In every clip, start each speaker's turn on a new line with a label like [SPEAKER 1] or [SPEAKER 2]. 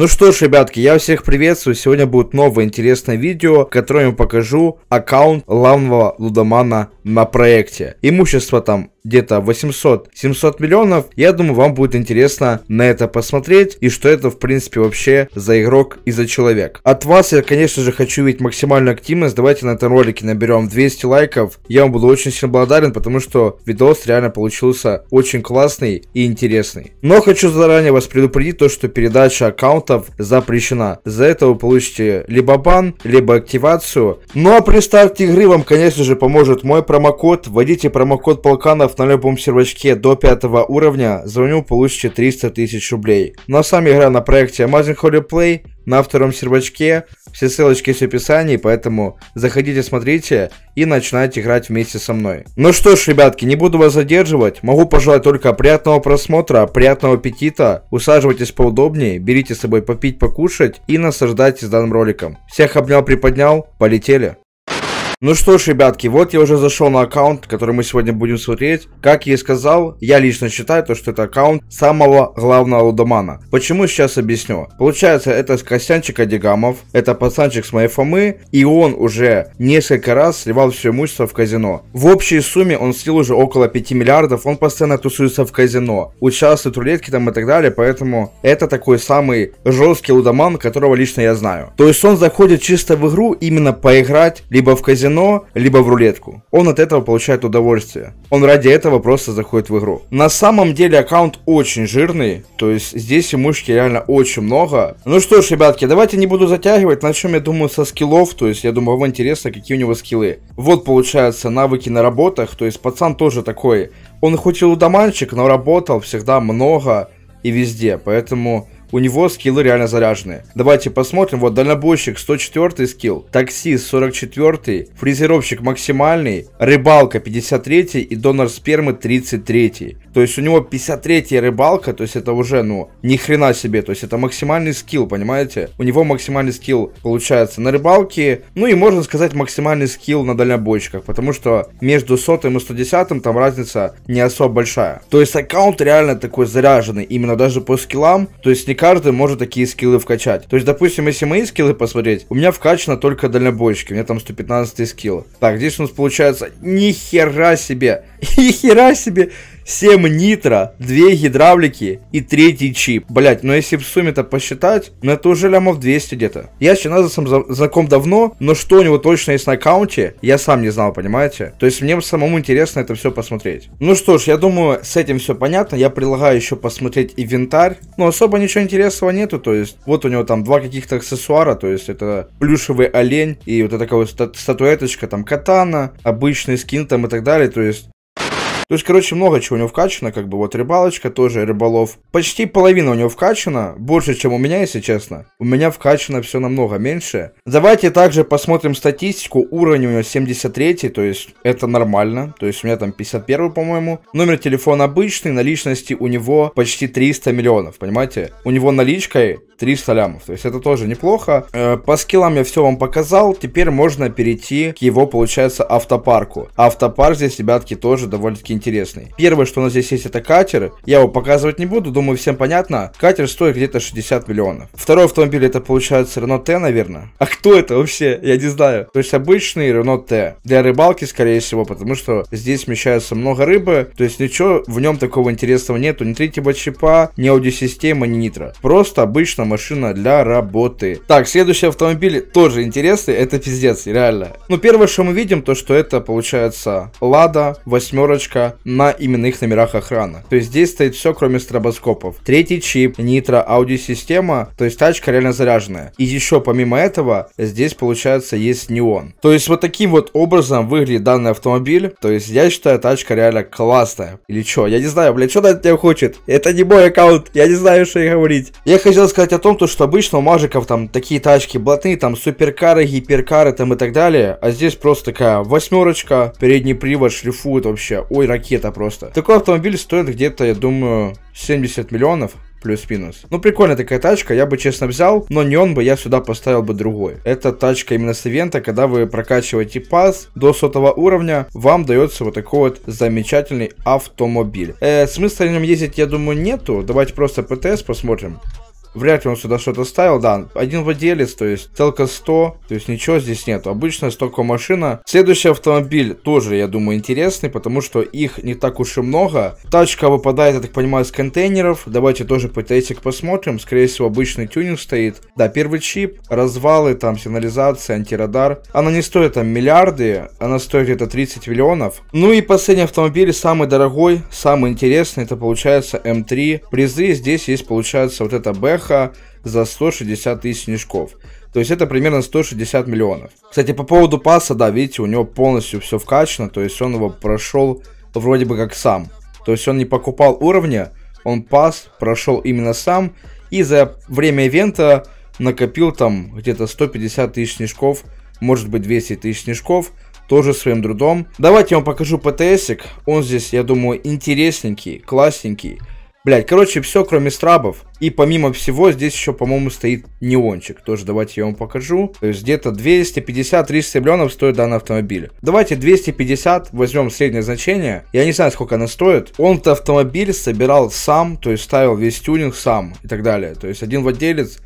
[SPEAKER 1] Ну что ж, ребятки, я всех приветствую. Сегодня будет новое интересное видео, в котором я покажу аккаунт главного лудомана на проекте. Имущество там где-то 800-700 миллионов, я думаю, вам будет интересно на это посмотреть и что это, в принципе, вообще за игрок и за человек. От вас я, конечно же, хочу видеть максимальную активность. Давайте на этом ролике наберем 200 лайков. Я вам буду очень сильно благодарен, потому что видос реально получился очень классный и интересный. Но хочу заранее вас предупредить то, что передача аккаунтов запрещена. За это вы получите либо бан, либо активацию. Ну а при старте игры вам, конечно же, поможет мой промокод. Вводите промокод Полканов Заработав на любом сервачке до 5 уровня, за ню получите 300 тысяч рублей. Ну а сам игра на проекте Amazing Holy Play на втором сервачке, все ссылочки есть в описании, поэтому заходите, смотрите и начинайте играть вместе со мной. Ну что ж, ребятки, не буду вас задерживать, могу пожелать только приятного просмотра, приятного аппетита, усаживайтесь поудобнее, берите с собой попить, покушать и наслаждайтесь данным роликом. Всех обнял, приподнял, полетели. Ну что ж, ребятки, вот я уже зашел на аккаунт, который мы сегодня будем смотреть. Как я и сказал, я лично считаю, то, что это аккаунт самого главного лудомана. Почему, сейчас объясню. Получается, это Костянчик Адигамов, это пацанчик с моей Фомы, и он уже несколько раз сливал все имущество в казино. В общей сумме он слил уже около 5 миллиардов, он постоянно тусуется в казино, участвует в рулетке там и так далее, поэтому это такой самый жесткий лудоман, которого лично я знаю. То есть он заходит чисто в игру именно поиграть, либо в казино, казино, либо в рулетку. Он от этого получает удовольствие. Он ради этого просто заходит в игру. На самом деле аккаунт очень жирный, то есть здесь имущки реально очень много. Ну что ж, ребятки, давайте не буду затягивать, начнем, я думаю, со скиллов, то есть я думаю, вам интересно, какие у него скиллы. Вот, получается, навыки на работах, то есть пацан тоже такой. Он хоть и удамальчик, но работал всегда много и везде, поэтому... У него скиллы реально заряженные. Давайте посмотрим. Вот дальнобойщик 104 скилл, таксист 44, фрезеровщик максимальный, рыбалка 53 и донор спермы 33. То есть у него 53 рыбалка, то есть это уже, ну, ни хрена себе. То есть это максимальный скилл, понимаете? У него максимальный скилл получается на рыбалке, ну и можно сказать максимальный скилл на дальнобойщиках, потому что между 100 и 110 там разница не особо большая. То есть аккаунт реально такой заряженный, именно даже по скиллам, то есть не Каждый может такие скиллы вкачать. То есть, допустим, если мои скиллы посмотреть, у меня вкачано только дальнобойщики, у меня там 115 скилл. Так, здесь у нас получается, ни хера себе, ни хера себе, 7 нитро, 2 гидравлики и третий чип. Блять, ну если в сумме это посчитать, ну это уже лямов 200 где-то. Я с Чиназосом знаком давно, но что у него точно есть на аккаунте, я сам не знал, понимаете? То есть мне самому интересно это все посмотреть. Ну что ж, я думаю, с этим все понятно. Я предлагаю еще посмотреть инвентарь. Но особо ничего интересного нету, то есть вот у него там два каких-то аксессуара, то есть это плюшевый олень и вот такая вот статуэточка, там катана, обычный скин там и так далее. То есть то есть, короче, много чего у него вкачано, как бы вот рыбалочка тоже, рыболов. Почти половина у него вкачана, больше, чем у меня, если честно. У меня вкачано все намного меньше. Давайте также посмотрим статистику. Уровень у него 73, то есть это нормально. То есть у меня там 51, по-моему. Номер телефона обычный, наличности у него почти 300 миллионов, понимаете? У него наличкой 300 лямов, то есть это тоже неплохо. Э, по скиллам я все вам показал, теперь можно перейти к его, получается, автопарку. Автопарк здесь, ребятки, тоже довольно-таки интересный. Первое, что у нас здесь есть, это катер. Я его показывать не буду, думаю, всем понятно. Катер стоит где-то 60 миллионов. Второй автомобиль это получается Renault T, наверное. А кто это вообще? Я не знаю. То есть обычный Renault T. Для рыбалки, скорее всего, потому что здесь смещается много рыбы. То есть ничего в нем такого интересного нету. Ни третьего чипа, ни аудиосистемы, ни нитро. Просто обычная машина для работы. Так, следующий автомобиль тоже интересный. Это пиздец, реально. Ну, первое, что мы видим, то что это получается Лада, восьмерочка, Альфа на именных номерах охраны. То есть здесь стоит все, кроме стробоскопов. Третий чип, нитро, аудиосистема, то есть тачка реально заряженная. И еще помимо этого, здесь получается есть неон. То есть вот таким вот образом выглядит данный автомобиль. То есть я считаю, тачка реально классная. Или что? Я не знаю, блядь, что от тебя хочет? Это не мой аккаунт, я не знаю, что и говорить. Я хотел сказать о том, то, что обычно у мажиков там такие тачки блатные, там суперкары, гиперкары там и так далее. А здесь просто такая восьмерочка, передний привод шлифует вообще. Ой, ракета просто. Такой автомобиль стоит где-то, я думаю, 70 миллионов плюс-минус. Ну, прикольная такая тачка, я бы, честно, взял, но не он бы, я сюда поставил бы другой. Это тачка именно с ивента, когда вы прокачиваете пас до сотого уровня, вам дается вот такой вот замечательный автомобиль. Э, смысла в нем ездить, я думаю, нету, давайте просто ПТС посмотрим. Вряд ли он сюда что-то ставил, да. Один владелец, то есть только 100, то есть ничего здесь нету. Обычная столько машина. Следующий автомобиль тоже, я думаю, интересный, потому что их не так уж и много. Тачка выпадает, я так понимаю, из контейнеров. Давайте тоже по тестик посмотрим. Скорее всего, обычный тюнинг стоит. Да, первый чип, развалы, там, сигнализация, антирадар. Она не стоит там миллиарды, она стоит где-то 30 миллионов. Ну и последний автомобиль, самый дорогой, самый интересный, это получается М3. Эм Призы здесь есть, получается, вот это Б успеха за 160 тысяч снежков. То есть это примерно 160 миллионов. Кстати, по поводу паса, да, видите, у него полностью все вкачано, то есть он его прошел вроде бы как сам. То есть он не покупал уровня, он пас прошел именно сам, и за время ивента накопил там где-то 150 тысяч снежков, может быть 200 тысяч снежков, тоже своим трудом. Давайте я вам покажу ПТСик, он здесь, я думаю, интересненький, классненький. Блять, короче, все, кроме страбов. И помимо всего, здесь еще, по-моему, стоит неончик. Тоже давайте я вам покажу. То есть где-то 250-300 миллионов стоит данный автомобиль. Давайте 250 возьмем среднее значение. Я не знаю, сколько она стоит. Он этот автомобиль собирал сам, то есть ставил весь тюнинг сам и так далее. То есть один владелец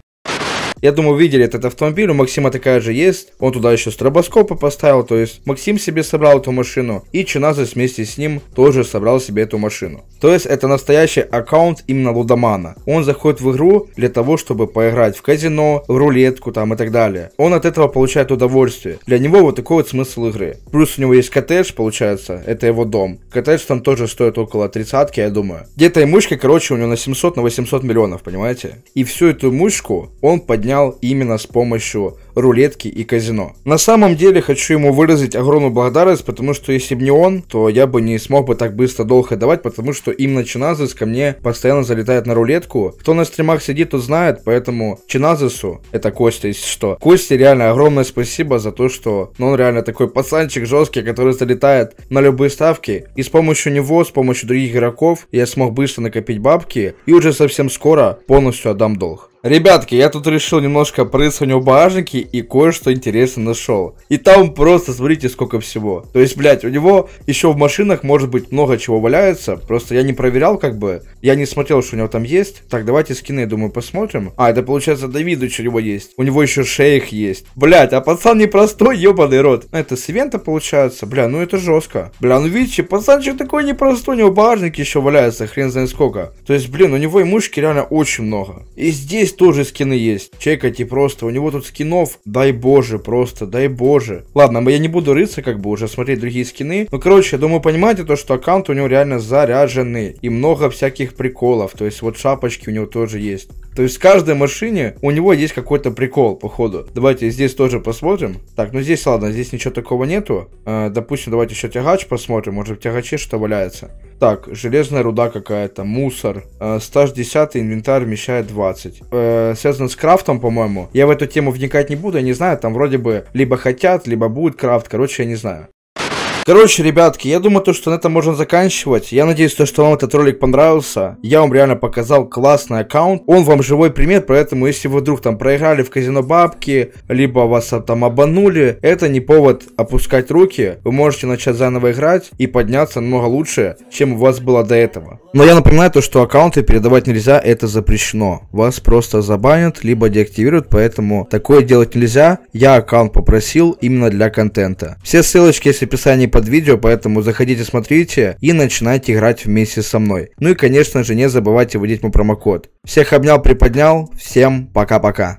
[SPEAKER 1] я думаю, видели этот автомобиль, у Максима такая же есть. Он туда еще стробоскопы поставил, то есть Максим себе собрал эту машину, и Чиназес вместе с ним тоже собрал себе эту машину. То есть это настоящий аккаунт именно Лудомана. Он заходит в игру для того, чтобы поиграть в казино, в рулетку там и так далее. Он от этого получает удовольствие. Для него вот такой вот смысл игры. Плюс у него есть коттедж, получается, это его дом. Коттедж там тоже стоит около тридцатки, я думаю. Где-то имущка, короче, у него на 700, на 800 миллионов, понимаете? И всю эту имущку он поднял выяснял именно с помощью рулетки и казино. На самом деле хочу ему выразить огромную благодарность, потому что если бы не он, то я бы не смог бы так быстро долго давать, потому что именно Чиназис ко мне постоянно залетает на рулетку. Кто на стримах сидит, тот знает, поэтому Чиназису, это Костя, если что. Косте реально огромное спасибо за то, что ну, он реально такой пацанчик жесткий, который залетает на любые ставки. И с помощью него, с помощью других игроков я смог быстро накопить бабки и уже совсем скоро полностью отдам долг. Ребятки, я тут решил немножко порыскать у багажнике и кое-что интересное нашел. И там просто, смотрите, сколько всего. То есть, блядь, у него еще в машинах может быть много чего валяется. Просто я не проверял, как бы. Я не смотрел, что у него там есть. Так, давайте скины, думаю, посмотрим. А, это получается Давиду, что у него есть. У него еще шейх есть. Блядь, а пацан непростой, ебаный рот. Ну, это с ивента получается. Бля, ну это жестко. Бля, ну видите, пацанчик такой непростой, у него багажник еще валяется, хрен знает сколько. То есть, блин, у него и мушки реально очень много. И здесь тоже скины есть. Чекайте типа, просто. У него тут скинов, дай боже, просто, дай боже. Ладно, я не буду рыться, как бы уже смотреть другие скины. Ну, короче, я думаю, понимаете то, что аккаунт у него реально заряженный. И много всяких приколов. То есть вот шапочки у него тоже есть. То есть в каждой машине у него есть какой-то прикол, походу. Давайте здесь тоже посмотрим. Так, ну здесь, ладно, здесь ничего такого нету. Э, допустим, давайте еще тягач посмотрим. Может, в тягаче что валяется. Так, железная руда какая-то, мусор. Э, стаж 10, инвентарь вмещает 20. Э, связано с крафтом, по-моему. Я в эту тему вникать не буду, я не знаю. Там вроде бы либо хотят, либо будет крафт. Короче, я не знаю. Короче, ребятки, я думаю, то, что на этом можно заканчивать. Я надеюсь, то, что вам этот ролик понравился. Я вам реально показал классный аккаунт. Он вам живой пример, поэтому если вы вдруг там проиграли в казино бабки, либо вас а, там обманули, это не повод опускать руки. Вы можете начать заново играть и подняться намного лучше, чем у вас было до этого. Но я напоминаю то, что аккаунты передавать нельзя, это запрещено. Вас просто забанят, либо деактивируют, поэтому такое делать нельзя. Я аккаунт попросил именно для контента. Все ссылочки есть в описании под видео, поэтому заходите, смотрите и начинайте играть вместе со мной. Ну и конечно же не забывайте вводить мой промокод. Всех обнял, приподнял, всем пока-пока.